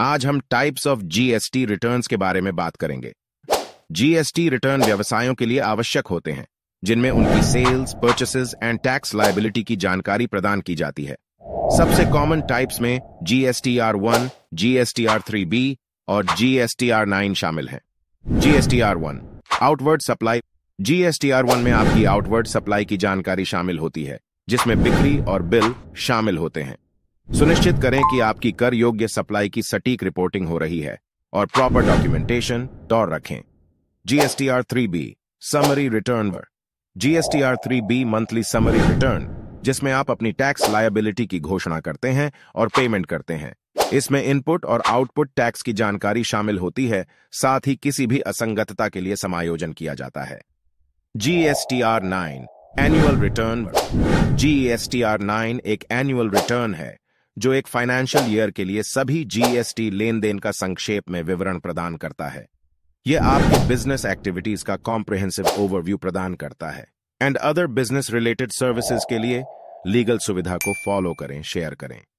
आज हम types of GST returns के बारे में बात करेंगे जीएसटी रिटर्न व्यवसायों के लिए आवश्यक होते हैं जिनमें उनकी sales purchases and tax liability की जानकारी प्रदान की जाती है सबसे कॉमन टाइप्स में GST R one GST R three B और जीएसटी आर नाइन शामिल है GST R one outward supply GST R one में आपकी आउटवर्ड सप्लाई की जानकारी शामिल होती है जिसमें बिक्री और बिल शामिल होते हैं सुनिश्चित करें कि आपकी कर योग्य सप्लाई की सटीक रिपोर्टिंग हो रही है और प्रॉपर डॉक्यूमेंटेशन दौर रखें GSTR three B summary return GSTR three B monthly summary return जिसमें आप अपनी टैक्स लायबिलिटी की घोषणा करते हैं और पेमेंट करते हैं इसमें इनपुट और आउटपुट टैक्स की जानकारी शामिल होती है साथ ही किसी भी असंगतता के लिए समायोजन किया जाता है GSTR nine annual return GSTR nine एक एनुअल रिटर्न है जो एक फाइनेंशियल ईयर के लिए सभी जीएसटी लेन देन का संक्षेप में विवरण प्रदान करता है यह आपकी बिजनेस एक्टिविटीज का कॉम्प्रिहेंसिव ओवरव्यू प्रदान करता है and other business related services के लिए लीगल सुविधा को फॉलो करें शेयर करें